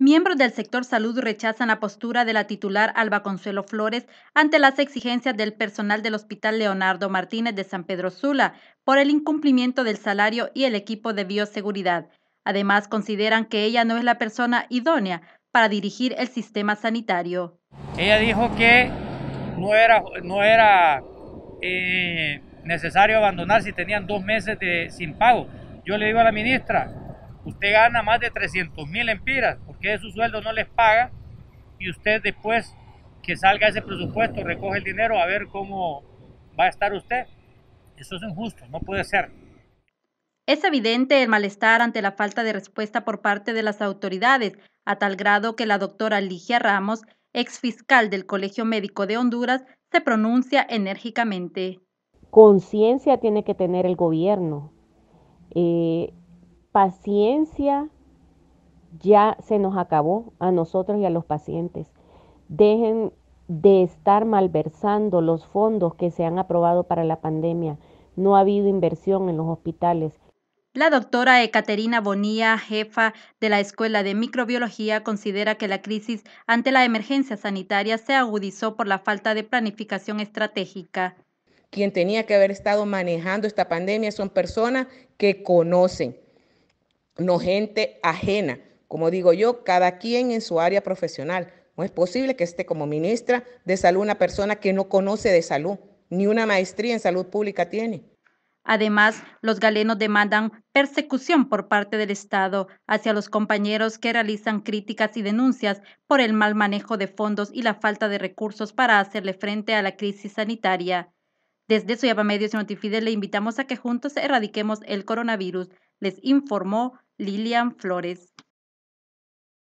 Miembros del sector salud rechazan la postura de la titular Alba Consuelo Flores ante las exigencias del personal del Hospital Leonardo Martínez de San Pedro Sula por el incumplimiento del salario y el equipo de bioseguridad. Además, consideran que ella no es la persona idónea para dirigir el sistema sanitario. Ella dijo que no era, no era eh, necesario abandonar si tenían dos meses de, sin pago. Yo le digo a la ministra, usted gana más de 300 mil empiras que su sueldo no les paga y usted después que salga ese presupuesto, recoge el dinero a ver cómo va a estar usted. Eso es injusto, no puede ser. Es evidente el malestar ante la falta de respuesta por parte de las autoridades, a tal grado que la doctora Ligia Ramos, ex fiscal del Colegio Médico de Honduras, se pronuncia enérgicamente. Conciencia tiene que tener el gobierno, eh, paciencia ya se nos acabó a nosotros y a los pacientes. Dejen de estar malversando los fondos que se han aprobado para la pandemia. No ha habido inversión en los hospitales. La doctora Ecaterina Bonilla, jefa de la Escuela de Microbiología, considera que la crisis ante la emergencia sanitaria se agudizó por la falta de planificación estratégica. Quien tenía que haber estado manejando esta pandemia son personas que conocen, no gente ajena. Como digo yo, cada quien en su área profesional. No es posible que esté como ministra de salud una persona que no conoce de salud, ni una maestría en salud pública tiene. Además, los galenos demandan persecución por parte del Estado hacia los compañeros que realizan críticas y denuncias por el mal manejo de fondos y la falta de recursos para hacerle frente a la crisis sanitaria. Desde Suyaba Medios y Notifide le invitamos a que juntos erradiquemos el coronavirus, les informó Lilian Flores.